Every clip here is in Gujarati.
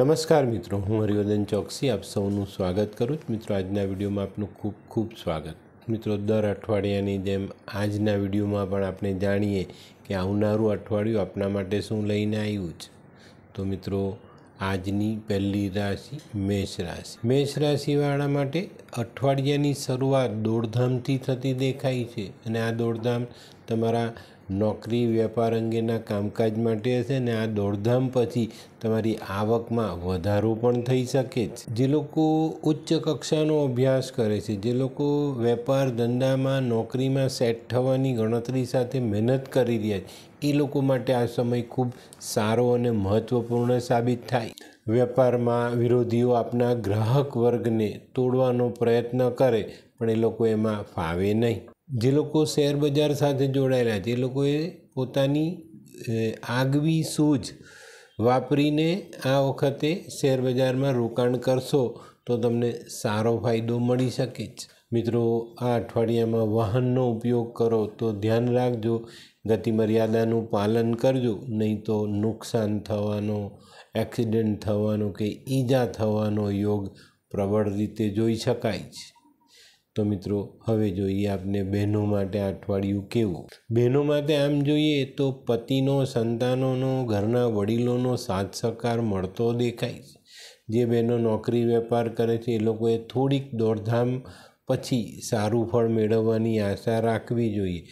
નમસ્કાર મિત્રો હું હરિવર્ધન ચોકસી આપ સૌનું સ્વાગત કરું છું મિત્રો આજના વિડીયોમાં આપનું ખૂબ ખૂબ સ્વાગત મિત્રો દર અઠવાડિયાની જેમ આજના વિડીયોમાં પણ આપણે જાણીએ કે આવનારું અઠવાડિયું આપણા માટે શું લઈને આવ્યું છે તો મિત્રો આજની પહેલી રાશિ મેષ રાશિ મેષ રાશિવાળા માટે અઠવાડિયાની શરૂઆત દોડધામથી થતી દેખાય છે અને આ દોડધામ તમારા નોકરી વેપાર અંગેના કામકાજ માટે હશે ને આ દોડધામ પછી તમારી આવકમાં વધારો પણ થઈ શકે છે જે લોકો ઉચ્ચ કક્ષાનો અભ્યાસ કરે છે જે લોકો વેપાર ધંધામાં નોકરીમાં સેટ થવાની ગણતરી સાથે મહેનત કરી રહ્યા છે એ લોકો માટે આ સમય ખૂબ સારો અને મહત્ત્વપૂર્ણ સાબિત થાય વેપારમાં વિરોધીઓ આપના ગ્રાહક વર્ગને તોડવાનો પ્રયત્ન કરે પણ એ લોકો એમાં ફાવે નહીં જે લોકો શેર બજાર સાથે જોડાયેલા જે લોકોએ પોતાની આગવી સૂઝ વાપરીને આ વખતે શેરબજારમાં રોકાણ કરશો તો તમને સારો ફાયદો મળી શકે જ મિત્રો આ અઠવાડિયામાં વાહનનો ઉપયોગ કરો તો ધ્યાન રાખજો ગતિ મર્યાદાનું પાલન કરજો નહીં તો નુકસાન થવાનો એક્સિડન્ટ થવાનો કે ઈજા થવાનો યોગ પ્રબળ રીતે જોઈ શકાય છે તો મિત્રો હવે જોઈએ આપને બહેનો માટે અઠવાડિયું કેવું બહેનો માટે આમ જોઈએ તો પતિનો સંતાનોનો ઘરના વડીલોનો સાથ સહકાર મળતો દેખાય છે જે બહેનો નોકરી વેપાર કરે છે એ લોકોએ થોડીક દોડધામ પછી સારું ફળ મેળવવાની આશા રાખવી જોઈએ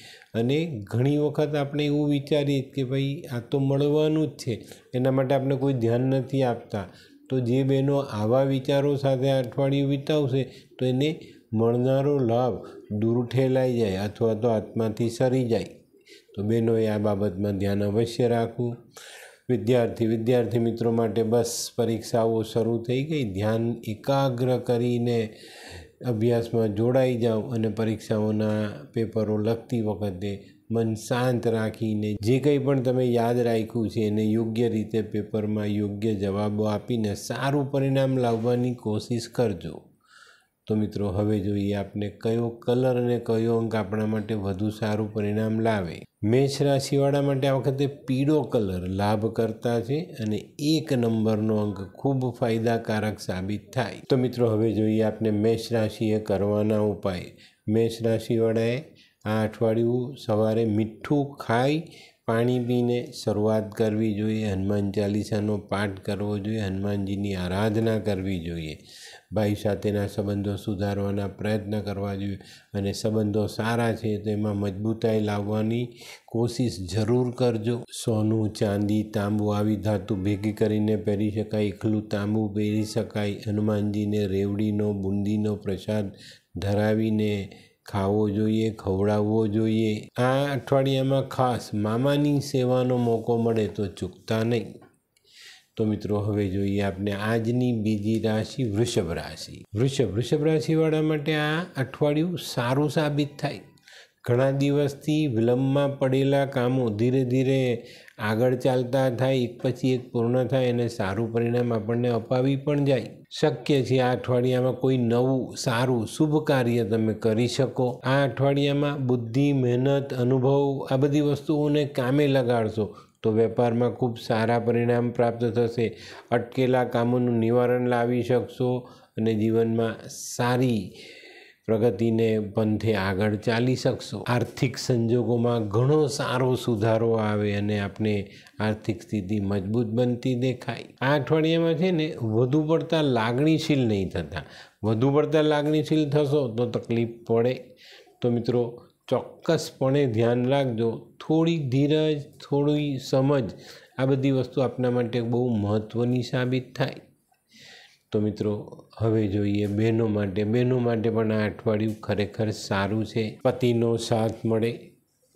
અને ઘણી વખત આપણે એવું વિચારીએ કે ભાઈ આ તો મળવાનું જ છે એના માટે આપણે કોઈ ધ્યાન નથી આપતા તો જે બહેનો આવા વિચારો સાથે અઠવાડિયું વિતાવશે તો એને મળનારો લાભ દૂર ઠેલાઈ જાય અથવા તો આત્માથી સરી જાય તો બહેનોએ આ બાબતમાં ધ્યાન અવશ્ય રાખવું વિદ્યાર્થી વિદ્યાર્થી મિત્રો માટે બસ પરીક્ષાઓ શરૂ થઈ ગઈ ધ્યાન એકાગ્ર કરીને અભ્યાસમાં જોડાઈ જાઓ અને પરીક્ષાઓના પેપરો લખતી વખતે મન શાંત રાખીને જે કંઈ પણ તમે યાદ રાખ્યું છે એને યોગ્ય રીતે પેપરમાં યોગ્ય જવાબો આપીને સારું પરિણામ લાવવાની કોશિશ કરજો તો મિત્રો હવે જોઈએ આપને કયો કલર અને કયો અંક આપણા માટે વધુ સારું પરિણામ લાવે મેષ રાશિવાળા માટે આ વખતે પીળો કલર લાભ કરતા છે અને એક નંબરનો અંક ખૂબ ફાયદાકારક સાબિત થાય તો મિત્રો હવે જોઈએ આપને મેષ રાશિએ કરવાના ઉપાય મેષ રાશિવાળાએ આ અઠવાડિયું સવારે મીઠું ખાઈ પાણી પીને શરૂઆત કરવી જોઈએ હનુમાન ચાલીસાનો પાઠ કરવો જોઈએ હનુમાનજીની આરાધના કરવી જોઈએ ભાઈ સાથેના સંબંધો સુધારવાના પ્રયત્ન કરવા જોઈએ અને સંબંધો સારા છે તો એમાં મજબૂતાઈ લાવવાની કોશિશ જરૂર કરજો સોનું ચાંદી તાંબુ આવી ધાતુ ભેગી કરીને પહેરી શકાય એકલું તાંબુ પહેરી શકાય હનુમાનજીને રેવડીનો બુંદીનો પ્રસાદ ધરાવીને ખાવો જોઈએ ખવડાવવો જોઈએ આ અઠવાડિયામાં ખાસ મામાની સેવાનો મોકો મળે તો ચૂકતા નહીં તો મિત્રો હવે જોઈએ આપણે આજની બીજી રાશિ વૃષભ રાશિ વૃષભ વૃષભ રાશિવાળા માટે આ અઠવાડિયું સારું સાબિત થાય ઘણા દિવસથી વિલંબમાં પડેલા કામો ધીરે ધીરે આગળ ચાલતા થાય એક પછી એક પૂર્ણ થાય અને સારું પરિણામ આપણને અપાવી પણ જાય શક્ય છે આ અઠવાડિયામાં કોઈ નવું સારું શુભ કાર્ય તમે કરી શકો આ અઠવાડિયામાં બુદ્ધિ મહેનત અનુભવ આ બધી વસ્તુઓને કામે લગાડશો તો વેપારમાં ખૂબ સારા પરિણામ પ્રાપ્ત થશે અટકેલા કામોનું નિવારણ લાવી શકશો અને જીવનમાં સારી પ્રગતિને પંથે આગળ ચાલી શકશો આર્થિક સંજોગોમાં ઘણો સારો સુધારો આવે અને આપણે આર્થિક સ્થિતિ મજબૂત બનતી દેખાય આ અઠવાડિયામાં છે ને વધુ પડતા લાગણીશીલ નહીં થતા વધુ પડતા લાગણીશીલ થશો તો તકલીફ પડે તો મિત્રો ચોક્કસપણે ધ્યાન રાખજો થોડી ધીરજ થોડી સમજ આ બધી વસ્તુ આપના માટે બહુ મહત્ત્વની સાબિત થાય તો મિત્રો હવે જોઈએ બહેનો માટે બહેનો માટે પણ આ અઠવાડિયું ખરેખર સારું છે પતિનો સાથ મળે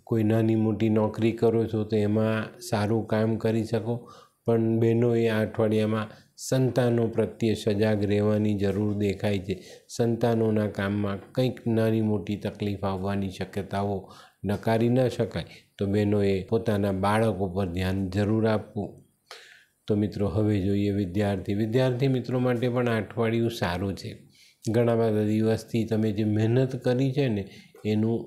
કોઈ નાની મોટી નોકરી કરો છો તો એમાં સારું કામ કરી શકો પણ બહેનોએ આ અઠવાડિયામાં સંતાનો પ્રત્યે સજાગ રહેવાની જરૂર દેખાય છે સંતાનોના કામમાં કંઈક નાની મોટી તકલીફ આવવાની શક્યતાઓ નકારી ન શકાય તો બહેનોએ પોતાના બાળકો પર ધ્યાન જરૂર આપવું તો મિત્રો હવે જોઈએ વિદ્યાર્થી વિદ્યાર્થી મિત્રો માટે પણ અઠવાડિયું સારું છે ઘણા બધા દિવસથી તમે જે મહેનત કરી છે ને એનું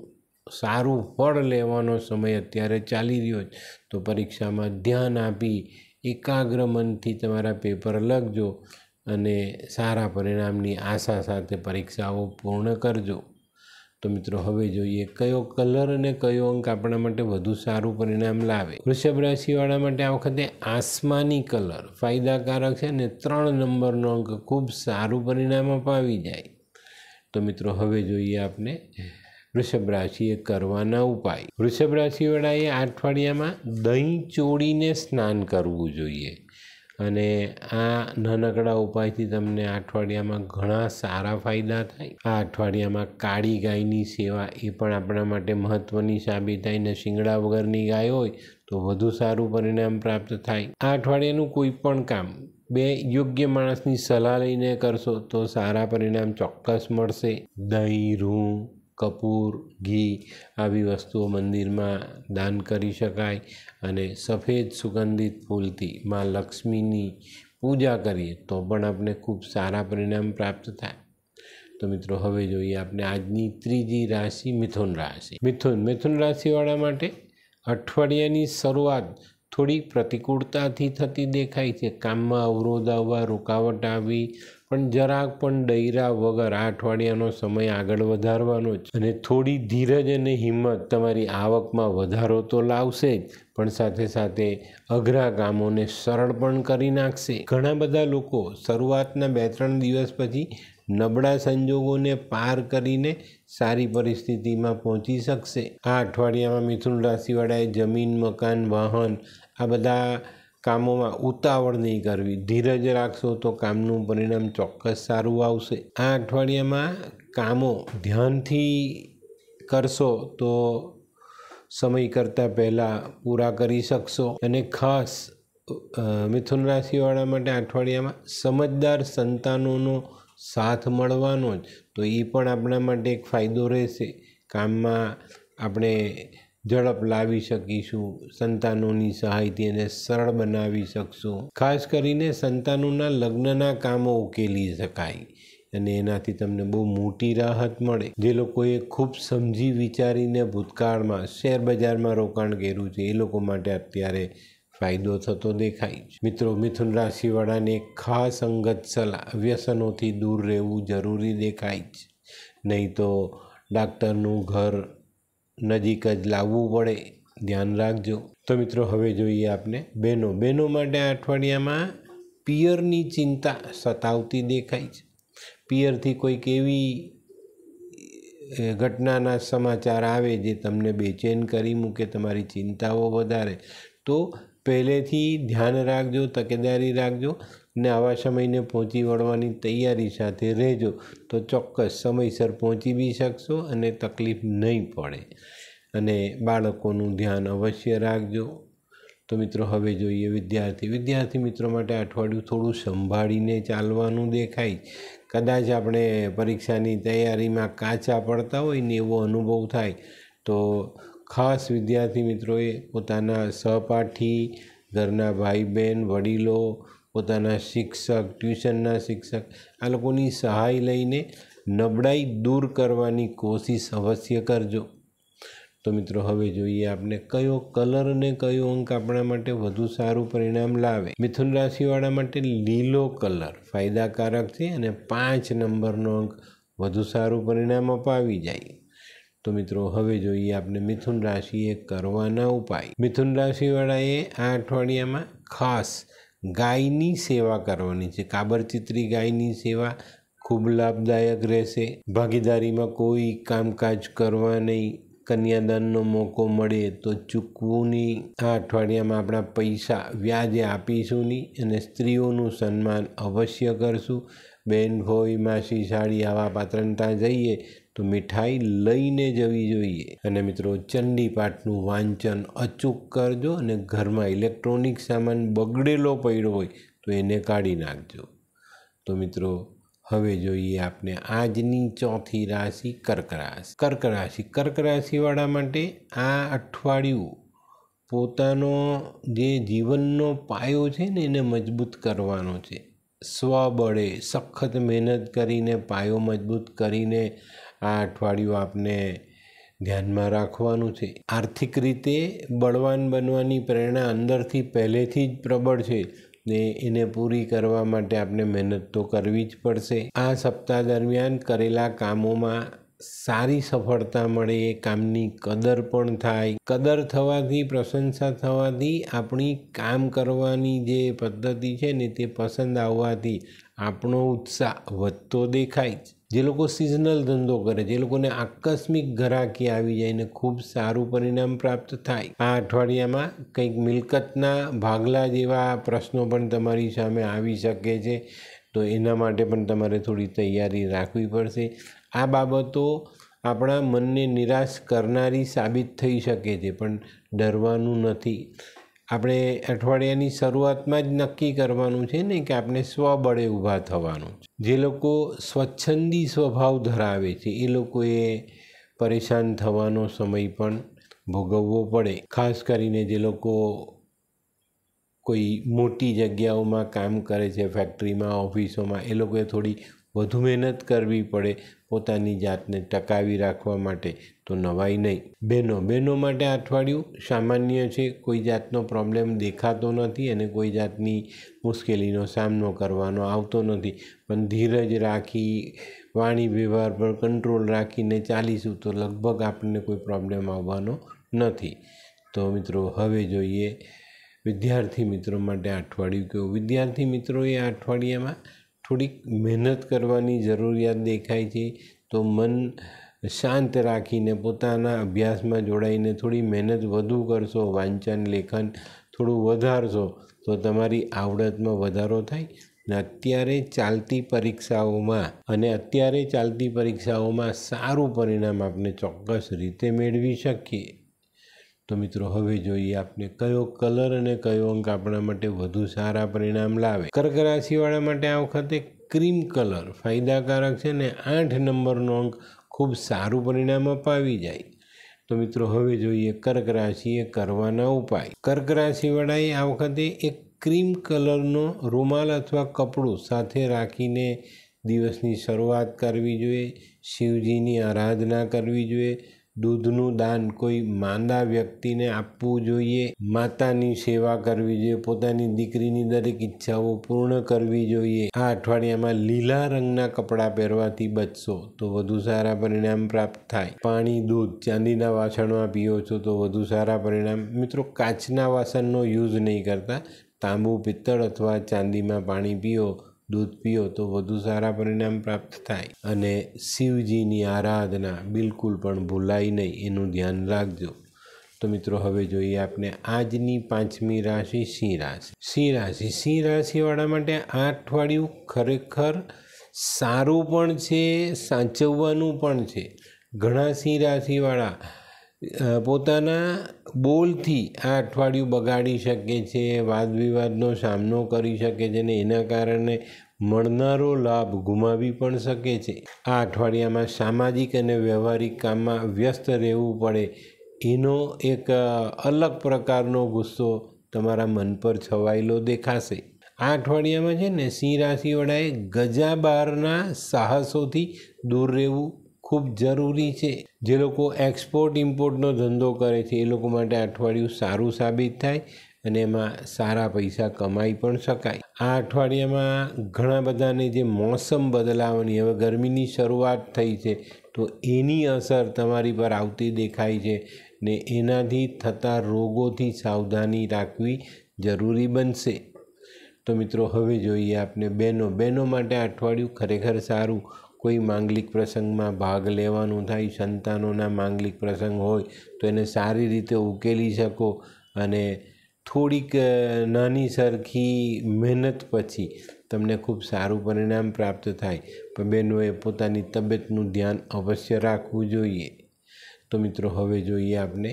સારું ફળ લેવાનો સમય અત્યારે ચાલી રહ્યો છે તો પરીક્ષામાં ધ્યાન આપી એકાગ્ર મનથી તમારા પેપર લખજો અને સારા પરિણામની આશા સાથે પરીક્ષાઓ પૂર્ણ કરજો તો મિત્રો હવે જોઈએ કયો કલર અને કયો અંક આપણા માટે વધુ સારું પરિણામ લાવે વૃષભ રાશિવાળા માટે આ વખતે આસમાની કલર ફાયદાકારક છે અને ત્રણ નંબરનો અંક ખૂબ સારું પરિણામ અપાવી જાય તો મિત્રો હવે જોઈએ આપણે વૃષભ રાશિએ કરવાના ઉપાય વૃષભ રાશિવાળાએ આ અઠવાડિયામાં દહીં ચોળીને સ્નાન કરવું જોઈએ અને આ નાનકડા ઉપાયથી તમને આ અઠવાડિયામાં ઘણા સારા ફાયદા થાય આ અઠવાડિયામાં કાળી ગાયની સેવા એ પણ આપણા માટે મહત્ત્વની સાબિત થાય ને શિંગડા વગરની ગાય હોય તો વધુ સારું પરિણામ પ્રાપ્ત થાય આ અઠવાડિયાનું કોઈ પણ કામ બે યોગ્ય માણસની સલાહ લઈને કરશો તો સારા પરિણામ ચોક્કસ મળશે દહીં રૂ કપૂર ઘી આવી વસ્તુઓ મંદિરમાં દાન કરી શકાય અને સફેદ સુગંધિત ફૂલથી મા લક્ષ્મીની પૂજા કરીએ તો પણ આપણે ખૂબ સારા પરિણામ પ્રાપ્ત થાય તો મિત્રો હવે જોઈએ આપણે આજની ત્રીજી રાશિ મિથુન રાશિ મિથુન મિથુન રાશિવાળા માટે અઠવાડિયાની શરૂઆત થોડી પ્રતિકૂળતાથી થતી દેખાય છે કામમાં અવરોધ આવવા રોકાવટ આવી પણ જરાક પણ ડૈરા વગર આ અઠવાડિયાનો સમય આગળ વધારવાનો જ અને થોડી ધીરજ અને હિંમત તમારી આવકમાં વધારો તો લાવશે જ પણ સાથે સાથે અઘરા કામોને સરળ પણ કરી નાખશે ઘણા બધા લોકો શરૂઆતના બે ત્રણ દિવસ પછી નબળા સંજોગોને પાર કરીને સારી પરિસ્થિતિમાં પહોંચી શકશે આ અઠવાડિયામાં મિથુન રાશિવાળાએ જમીન મકાન વાહન આ બધા કામોમાં ઉતાવળ નહીં કરવી ધીરજ રાખશો તો કામનું પરિણામ ચોક્કસ સારું આવશે આ અઠવાડિયામાં કામો ધ્યાનથી કરશો તો સમય કરતાં પહેલાં પૂરા કરી શકશો અને ખાસ મિથુન રાશિવાળા માટે અઠવાડિયામાં સમજદાર સંતાનોનો સાથ મળવાનો જ તો એ પણ આપણા માટે એક ફાયદો રહેશે કામમાં આપણે ઝડપ લાવી શકીશું સંતાનોની સહાયથી એને સરળ બનાવી શકશું ખાસ કરીને સંતાનોના લગ્નના કામો ઉકેલી શકાય અને એનાથી તમને બહુ મોટી રાહત મળે જે લોકોએ ખૂબ સમજી વિચારીને ભૂતકાળમાં શેરબજારમાં રોકાણ કર્યું છે એ લોકો માટે અત્યારે ફાયદો થતો દેખાય છે મિત્રો મિથુન રાશિવાળાને ખાસ અંગત સલાહ વ્યસનોથી દૂર રહેવું જરૂરી દેખાય છે નહીં તો ડાક્ટરનું ઘર નજીક જ લાવવું પડે ધ્યાન રાખજો તો મિત્રો હવે જોઈએ આપણે બહેનો બહેનો માટે અઠવાડિયામાં પિયરની ચિંતા સતાવતી દેખાય છે પિયરથી કોઈક એવી ઘટનાના સમાચાર આવે જે તમને બેચેન કરી મૂકે તમારી ચિંતાઓ વધારે તો પહેલેથી ધ્યાન રાખજો તકેદારી રાખજો ને આવા સમયને પહોંચી વળવાની તૈયારી સાથે રહેજો તો ચોક્કસ સમયસર પહોંચી બી શકશો અને તકલીફ નહીં પડે અને બાળકોનું ધ્યાન અવશ્ય રાખજો તો મિત્રો હવે જોઈએ વિદ્યાર્થી વિદ્યાર્થી મિત્રો માટે અઠવાડિયું થોડું સંભાળીને ચાલવાનું દેખાય કદાચ આપણે પરીક્ષાની તૈયારીમાં કાચા પડતા હોય ને એવો અનુભવ થાય તો ખાસ વિદ્યાર્થી મિત્રોએ પોતાના સહપાઠી ઘરના ભાઈ બહેન વડીલો પોતાના શિક્ષક ટ્યુશનના શિક્ષક આ લોકોની સહાય લઈને નબળાઈ દૂર કરવાની કોશિશ અવશ્ય કરજો તો મિત્રો હવે જોઈએ આપણે કયો કલર અને કયો અંક આપણા માટે વધુ સારું પરિણામ લાવે મિથુન રાશિવાળા માટે લીલો કલર ફાયદાકારક છે અને પાંચ નંબરનો અંક વધુ સારું પરિણામ અપાવી જાય તો મિત્રો હવે જોઈએ આપણે મિથુન રાશિએ કરવાના ઉપાય મિથુન રાશિવાળાએ આ અઠવાડિયામાં ખાસ ગાયની સેવા કરવાની છે કાબરચિત્રી ગાયની સેવા ખૂબ લાભદાયક રહેશે ભાગીદારીમાં કોઈ કામકાજ કરવા નહીં કન્યાદાનનો મોકો મળે તો ચૂકવું નહીં આ અઠવાડિયામાં આપણા પૈસા વ્યાજે આપીશું નહીં અને સ્ત્રીઓનું સન્માન અવશ્ય કરશું બેન હોય માસી સાડી આવા પાત્રતા જઈએ તો મીઠાઈ લઈને જવી જોઈએ અને મિત્રો ચંડીપાઠનું વાંચન અચૂક કરજો અને ઘરમાં ઇલેક્ટ્રોનિક સામાન બગડેલો પડ્યો હોય તો એને કાઢી નાખજો તો મિત્રો હવે જોઈએ આપણે આજની ચોથી રાશિ કર્ક રાશિ કર્ક રાશિ કર્ક રાશિવાળા માટે આ અઠવાડિયું પોતાનો જે જીવનનો પાયો છે ને એને મજબૂત કરવાનો છે સ્વબળે સખત મહેનત કરીને પાયો મજબૂત કરીને આ અઠવાડિયું આપને ધ્યાનમાં રાખવાનું છે આર્થિક રીતે બળવાન બનવાની પ્રેરણા અંદરથી પહેલેથી જ પ્રબળ છે ને એને પૂરી કરવા માટે આપણે મહેનત તો કરવી જ પડશે આ સપ્તાહ દરમિયાન કરેલા કામોમાં સારી સફળતા મળે એ કામની કદર પણ થાય કદર થવાથી પ્રશંસા થવાથી આપણી કામ કરવાની જે પદ્ધતિ છે ને તે પસંદ આવવાથી આપણો ઉત્સાહ વધતો દેખાય જ જે લોકો સિઝનલ ધંધો કરે જે લોકોને આકસ્મિક ગ્રાહકી આવી જાય ને ખૂબ સારું પરિણામ પ્રાપ્ત થાય આ અઠવાડિયામાં કંઈક મિલકતના ભાગલા જેવા પ્રશ્નો પણ તમારી સામે આવી શકે છે તો એના માટે પણ તમારે થોડી તૈયારી રાખવી પડશે આ બાબતો આપણા મનને નિરાશ કરનારી સાબિત થઈ શકે છે પણ ડરવાનું નથી આપણે અઠવાડિયાની શરૂઆતમાં જ નક્કી કરવાનું છે ને કે આપણે સ્વબળે ઊભા થવાનું છે જે લોકો સ્વચ્છંદી સ્વભાવ ધરાવે છે એ લોકોએ પરેશાન થવાનો સમય પણ ભોગવવો પડે ખાસ કરીને જે લોકો કોઈ મોટી જગ્યાઓમાં કામ કરે છે ફેક્ટરીમાં ઓફિસોમાં એ લોકોએ થોડી વધુ મહેનત કરવી પડે પોતાની જાતને ટકાવી રાખવા માટે તો નવાઈ નહીં બહેનો બહેનો માટે અઠવાડિયું સામાન્ય છે કોઈ જાતનો પ્રોબ્લેમ દેખાતો નથી અને કોઈ જાતની મુશ્કેલીનો સામનો કરવાનો આવતો નથી પણ ધીરજ રાખી વાણી વ્યવહાર પર કંટ્રોલ રાખીને ચાલીશું તો લગભગ આપણને કોઈ પ્રોબ્લેમ આવવાનો નથી તો મિત્રો હવે જોઈએ વિદ્યાર્થી મિત્રો માટે અઠવાડિયું કેવું વિદ્યાર્થી મિત્રો એ અઠવાડિયામાં થોડીક મહેનત કરવાની જરૂરિયાત દેખાય છે તો મન શાંત રાખીને પોતાના અભ્યાસમાં જોડાઈને થોડી મહેનત વધુ કરશો વાંચન લેખન થોડું વધારશો તો તમારી આવડતમાં વધારો થાય ને અત્યારે ચાલતી પરીક્ષાઓમાં અને અત્યારે ચાલતી પરીક્ષાઓમાં સારું પરિણામ આપણે ચોક્કસ રીતે મેળવી શકીએ તો મિત્રો હવે જોઈએ આપને કયો કલર અને કયો અંક આપણા માટે વધુ સારા પરિણામ લાવે કર્ક રાશિવાળા માટે આ વખતે ક્રીમ કલર ફાયદાકારક છે ને આઠ નંબરનો અંક ખૂબ સારું પરિણામ અપાવી જાય તો મિત્રો હવે જોઈએ કર્ક રાશિએ કરવાના ઉપાય કર્ક રાશિવાળાએ આ વખતે એક ક્રીમ કલરનો રૂમાલ અથવા કપડું સાથે રાખીને દિવસની શરૂઆત કરવી જોઈએ શિવજીની આરાધના કરવી જોઈએ દૂધનું દાન કોઈ માંદા વ્યક્તિને આપવું જોઈએ માતાની સેવા કરવી જોઈએ પોતાની દીકરીની દરેક ઈચ્છાઓ પૂર્ણ કરવી જોઈએ આ અઠવાડિયામાં લીલા રંગના કપડાં પહેરવાથી બચશો તો વધુ સારા પરિણામ પ્રાપ્ત થાય પાણી દૂધ ચાંદીના વાસણમાં પીઓ છો તો વધુ સારા પરિણામ મિત્રો કાચના વાસણનો યુઝ નહીં કરતા તાંબુ પિત્તળ અથવા ચાંદીમાં પાણી પીઓ દૂધ પીઓ તો વધુ સારા પરિણામ પ્રાપ્ત થાય અને શિવજીની આરાધના બિલકુલ પણ ભૂલાય નહીં એનું ધ્યાન રાખજો તો મિત્રો હવે જોઈએ આપને આજની પાંચમી રાશિ સિંહ રાશિ સિંહ રાશિ સિંહ રાશિવાળા માટે આ અઠવાડિયું ખરેખર સારું પણ છે સાચવવાનું પણ છે ઘણા સિંહ રાશિવાળા પોતાના બોલથી આ અઠવાડિયું બગાડી શકે છે વાદ વિવાદનો સામનો કરી શકે છે ને એના કારણે મળનારો લાભ ગુમાવી પણ શકે છે આ અઠવાડિયામાં સામાજિક અને વ્યવહારિક કામમાં વ્યસ્ત રહેવું પડે એનો એક અલગ પ્રકારનો ગુસ્સો તમારા મન પર છવાયેલો દેખાશે આ અઠવાડિયામાં છે ને સિંહ રાશિવાળાએ ગજા બહારના સાહસોથી દૂર રહેવું ખૂબ જરૂરી છે જે લોકો એક્સપોર્ટ ઇમ્પોર્ટનો ધંધો કરે છે એ લોકો માટે અઠવાડિયું સારું સાબિત થાય અને એમાં સારા પૈસા કમાઈ પણ શકાય આ અઠવાડિયામાં ઘણા બધાને જે મોસમ બદલાવાની હવે ગરમીની શરૂઆત થઈ છે તો એની અસર તમારી પર આવતી દેખાય છે ને એનાથી થતા રોગોથી સાવધાની રાખવી જરૂરી બનશે તો મિત્રો હવે જોઈએ આપને બહેનો બહેનો માટે અઠવાડિયું ખરેખર સારું કોઈ માંગલિક પ્રસંગમાં ભાગ લેવાનું થાય સંતાનોના માંગલિક પ્રસંગ હોય તો એને સારી રીતે ઉકેલી શકો અને થોડીક નાની સરખી મહેનત પછી તમને ખૂબ સારું પરિણામ પ્રાપ્ત થાય પણ બહેનોએ પોતાની તબિયતનું ધ્યાન અવશ્ય રાખવું જોઈએ તો મિત્રો હવે જોઈએ આપણે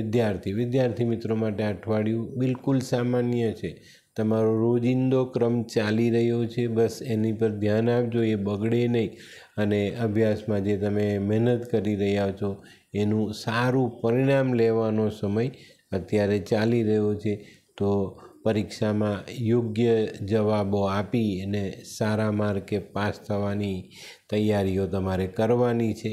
વિદ્યાર્થી વિદ્યાર્થી મિત્રો માટે અઠવાડિયું બિલકુલ સામાન્ય છે તમારો રોજિંદો ક્રમ ચાલી રહ્યો છે બસ એની પર ધ્યાન આપજો એ બગડે નહીં અને અભ્યાસમાં જે તમે મહેનત કરી રહ્યા છો એનું સારું પરિણામ લેવાનો સમય અત્યારે ચાલી રહ્યો છે તો પરીક્ષામાં યોગ્ય જવાબો આપી અને સારા માર્કે પાસ થવાની તૈયારીઓ તમારે કરવાની છે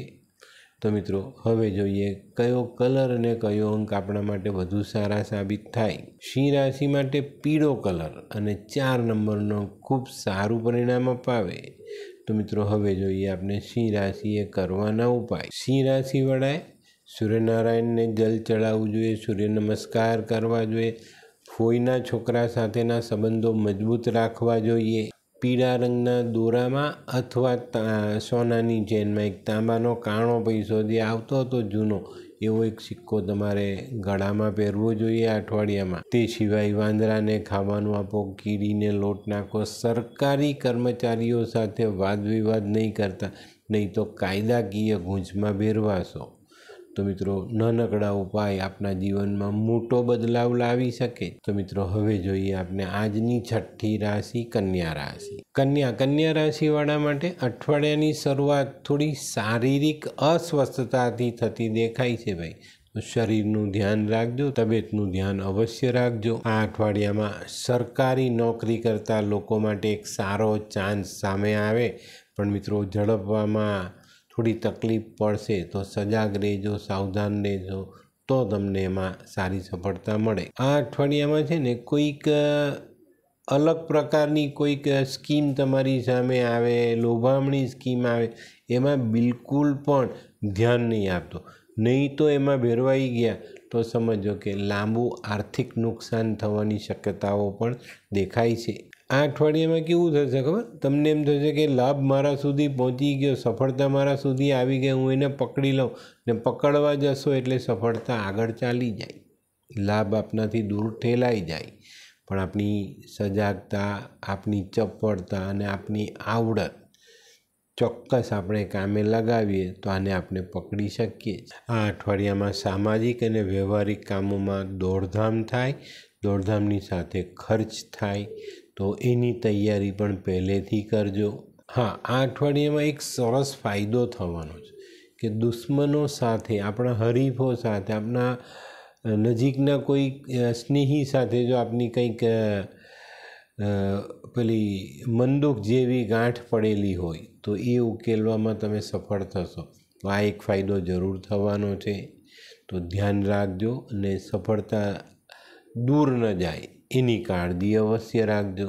તો મિત્રો હવે જોઈએ કયો કલર અને કયો અંક આપણા માટે વધુ સારા સાબિત થાય સિંહ રાશિ માટે પીળો કલર અને ચાર નંબરનો ખૂબ સારું પરિણામ અપાવે તો મિત્રો હવે જોઈએ આપણે સિંહ રાશિએ કરવાના ઉપાય સિંહ રાશિવાળાએ સૂર્યનારાયણને જલ ચડાવવું જોઈએ સૂર્ય નમસ્કાર કરવા જોઈએ ફોઈના છોકરા સાથેના સંબંધો મજબૂત રાખવા જોઈએ પીળા રંગના દોરામાં અથવા સોનાની ચેનમાં એક તાંબાનો કાણો પૈસો જે આવતો હતો જૂનો એવો એક સિક્કો તમારે ગળામાં પહેરવો જોઈએ અઠવાડિયામાં તે સિવાય વાંદરાને ખાવાનું આપો કીડીને લોટ નાખો સરકારી કર્મચારીઓ સાથે વાદવિવાદ નહીં કરતા નહીં તો કાયદાકીય ગૂંચમાં ભેરવાશો તો મિત્રો નાનકડા ઉપાય આપણા જીવનમાં મોટો બદલાવ લાવી શકે તો મિત્રો હવે જોઈએ આપણે આજની છઠ્ઠી રાશિ કન્યા રાશિ કન્યા કન્યા રાશિવાળા માટે અઠવાડિયાની શરૂઆત થોડી શારીરિક અસ્વસ્થતાથી થતી દેખાય છે ભાઈ શરીરનું ધ્યાન રાખજો તબિયતનું ધ્યાન અવશ્ય રાખજો આ અઠવાડિયામાં સરકારી નોકરી કરતા લોકો માટે એક સારો ચાન્સ સામે આવે પણ મિત્રો ઝડપવામાં થોડી તકલીફ પડશે તો સજાગ રહેજો સાવધાન રહેજો તો તમને એમાં સારી સફળતા મળે આ અઠવાડિયામાં છે ને કોઈક અલગ પ્રકારની કોઈક સ્કીમ તમારી સામે આવે લોભામણી સ્કીમ આવે એમાં બિલકુલ પણ ધ્યાન નહીં આપતો નહીં તો એમાં ભેરવાઈ ગયા તો સમજો કે લાંબુ આર્થિક નુકસાન થવાની શક્યતાઓ પણ દેખાય છે આ અઠવાડિયામાં કેવું થશે ખબર તમને એમ થશે કે લાભ મારા સુધી પહોંચી ગયો સફળતા મારા સુધી આવી ગઈ હું એને પકડી લઉં ને પકડવા જશો એટલે સફળતા આગળ ચાલી જાય લાભ આપનાથી દૂર ઠેલાઈ જાય પણ આપણી સજાગતા આપની ચપળતા અને આપની આવડત ચોક્કસ આપણે કામે લગાવીએ તો આને આપણે પકડી શકીએ આ અઠવાડિયામાં સામાજિક અને વ્યવહારિક કામોમાં દોડધામ થાય દોડધામની સાથે ખર્ચ થાય તો એની તૈયારી પણ પહેલેથી કરજો હા આ અઠવાડિયામાં એક સરસ ફાયદો થવાનો છે કે દુશ્મનો સાથે આપણા હરીફો સાથે આપણા નજીકના કોઈ સ્નેહી સાથે જો આપની કંઈક પેલી મંદુક જેવી ગાંઠ પડેલી હોય તો એ ઉકેલવામાં તમે સફળ થશો તો આ એક ફાયદો જરૂર થવાનો છે તો ધ્યાન રાખજો અને સફળતા દૂર ન જાય એની કાળજી અવશ્ય રાખજો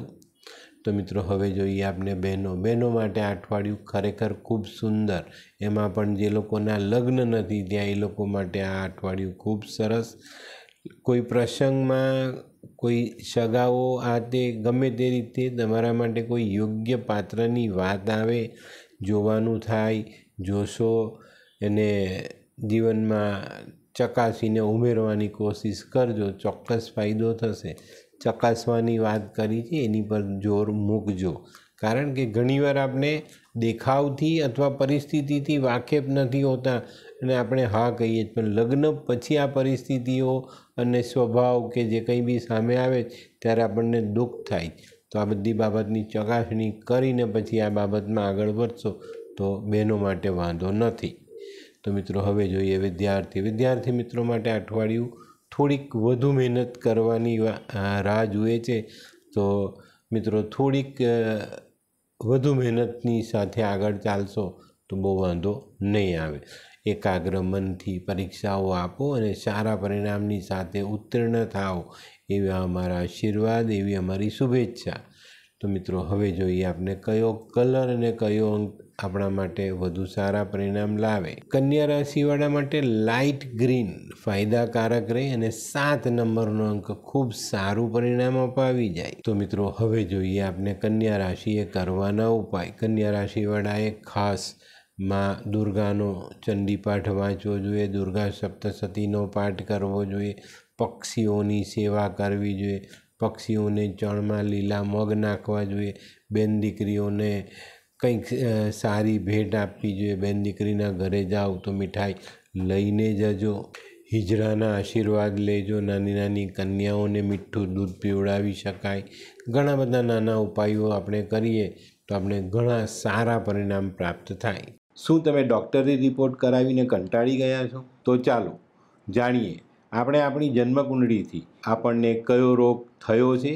તો મિત્રો હવે જોઈએ આપણે બહેનો બહેનો માટે અઠવાડિયું ખરેખર ખૂબ સુંદર એમાં પણ જે લોકોના લગ્ન નથી ત્યાં એ લોકો માટે આ અઠવાડિયું ખૂબ સરસ કોઈ પ્રસંગમાં કોઈ સગાઓ આ તે ગમે તે રીતે તમારા માટે કોઈ યોગ્ય પાત્રની વાત આવે જોવાનું થાય જોશો એને જીવનમાં ચકાસીને ઉમેરવાની કોશિશ કરજો ચોક્કસ ફાયદો થશે ચકાસવાની વાત કરી છે એની પર જોર મૂકજો કારણ કે ઘણીવાર આપણે દેખાવથી અથવા પરિસ્થિતિથી વાકેફ નથી હોતા અને આપણે હા કહીએ છીએ પણ લગ્ન પછી આ પરિસ્થિતિઓ અને સ્વભાવ કે જે કંઈ બી સામે આવે ત્યારે આપણને દુઃખ થાય તો આ બધી બાબતની ચકાસણી કરીને પછી આ બાબતમાં આગળ વધશો તો બહેનો માટે વાંધો નથી તો મિત્રો હવે જોઈએ વિદ્યાર્થી વિદ્યાર્થી મિત્રો માટે અઠવાડિયું થોડીક વધુ મહેનત કરવાની રાહ જુએ છે તો મિત્રો થોડીક વધુ મહેનતની સાથે આગળ ચાલશો તો બહુ વાંધો નહીં આવે એકાગ્ર મનથી પરીક્ષાઓ આપો અને સારા પરિણામની સાથે ઉત્તીર્ણ થાઓ એવા અમારા આશીર્વાદ એવી અમારી શુભેચ્છા તો મિત્રો હવે જોઈએ આપને કયો કલર અને કયો અંક આપણા માટે વધુ સારા પરિણામ લાવે કન્યા રાશિવાળા માટે લાઇટ ગ્રીન ફાયદાકારક રહે અને સાત નંબરનો અંક ખૂબ સારું પરિણામ અપાવી જાય તો મિત્રો હવે જોઈએ આપણે કન્યા રાશિએ કરવાના ઉપાય કન્યા રાશિવાળાએ ખાસ માં દુર્ગાનો ચંડીપાઠ વાંચવો જોઈએ દુર્ગા સપ્તસતીનો પાઠ કરવો જોઈએ પક્ષીઓની સેવા કરવી જોઈએ પક્ષીઓને ચણમાં લીલા મગ નાખવા જોઈએ બેન દીકરીઓને કંઈક સારી ભેટ આપવી જોઈએ બેન દીકરીના ઘરે જાઓ તો મીઠાઈ લઈને જજો હિજડાના આશીર્વાદ લેજો નાની નાની કન્યાઓને મીઠું દૂધ પીવડાવી શકાય ઘણા બધા નાના ઉપાયો આપણે કરીએ તો આપણે ઘણા સારા પરિણામ પ્રાપ્ત થાય શું તમે ડૉક્ટરી રિપોર્ટ કરાવીને કંટાળી ગયા છો તો ચાલો જાણીએ આપણે આપણી જન્મકુંડળીથી આપણને કયો રોગ થયો છે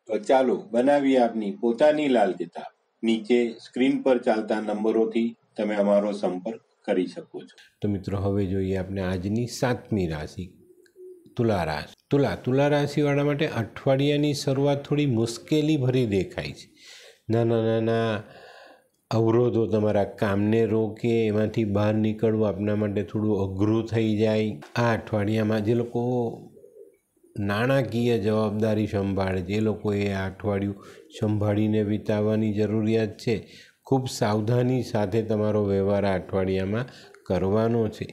ચાલો બનાવી આપની પોતાની લાલ કિતાબ નીચે સ્ક્રીન પર ચાલતા નંબરોથી તમે અમારો સંપર્ક કરી શકો છો તો મિત્રો હવે જોઈએ આપણે આજની સાતમી રાશિ તુલા રાશિ તુલા તુલા રાશિવાળા માટે અઠવાડિયાની શરૂઆત થોડી મુશ્કેલી ભરી દેખાય છે નાના નાના અવરોધો તમારા કામને રોકે એમાંથી બહાર નીકળવું આપના માટે થોડું અઘરું થઈ જાય આ અઠવાડિયામાં જે લોકો નાણાકીય જવાબદારી સંભાળે જે લોકોએ આ અઠવાડિયું સંભાળીને વિતાવવાની જરૂરિયાત છે ખૂબ સાવધાની સાથે તમારો વ્યવહાર આ અઠવાડિયામાં કરવાનો છે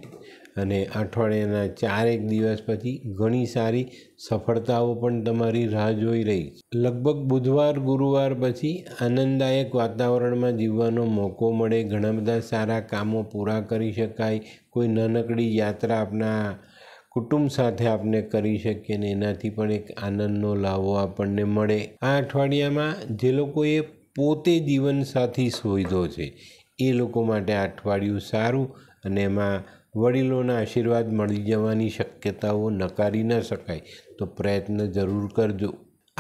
અને અઠવાડિયાના ચારેક દિવસ પછી ઘણી સારી સફળતાઓ પણ તમારી રાહ જોઈ રહી છે લગભગ બુધવાર ગુરુવાર પછી આનંદદાયક વાતાવરણમાં જીવવાનો મોકો મળે ઘણા બધા સારા કામો પૂરા કરી શકાય કોઈ નાનકડી યાત્રા આપના કુટુંબ સાથે આપણે કરી શકીએ ને એનાથી પણ એક આનંદનો લાવો આપણને મળે આ અઠવાડિયામાં જે લોકોએ પોતે જીવનસાથી શોધો છે એ લોકો માટે આ અઠવાડિયું સારું અને એમાં વડીલોના આશીર્વાદ મળી જવાની શક્યતાઓ નકારી ન શકાય તો પ્રયત્ન જરૂર કરજો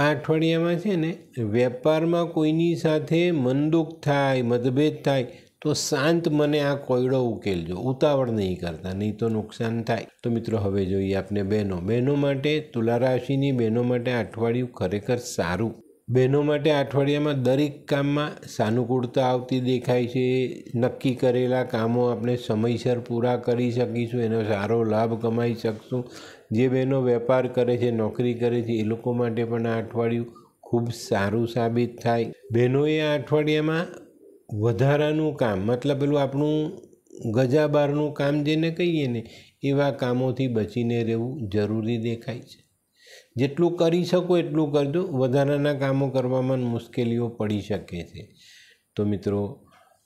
આ અઠવાડિયામાં છે ને વેપારમાં કોઈની સાથે મનદુખ થાય મતભેદ થાય તો શાંત મને આ કોયડો ઉકેલજો ઉતાવળ નહીં કરતા નહીં તો નુકસાન થાય તો મિત્રો હવે જોઈએ આપણે બહેનો બહેનો માટે તુલા રાશિની બહેનો માટે અઠવાડિયું ખરેખર સારું બહેનો માટે અઠવાડિયામાં દરેક કામમાં સાનુકૂળતા આવતી દેખાય છે નક્કી કરેલા કામો આપણે સમયસર પૂરા કરી શકીશું એનો સારો લાભ કમાઈ શકશું જે બહેનો વેપાર કરે છે નોકરી કરે છે એ લોકો માટે પણ આ અઠવાડિયું ખૂબ સારું સાબિત થાય બહેનોએ આ અઠવાડિયામાં વધારાનું કામ મતલબ પેલું આપણું ગજાબારનું કામ જેને કહીએ ને એવા કામોથી બચીને રહેવું જરૂરી દેખાય છે જેટલું કરી શકો એટલું કરજો વધારાના કામો કરવામાં મુશ્કેલીઓ પડી શકે છે તો મિત્રો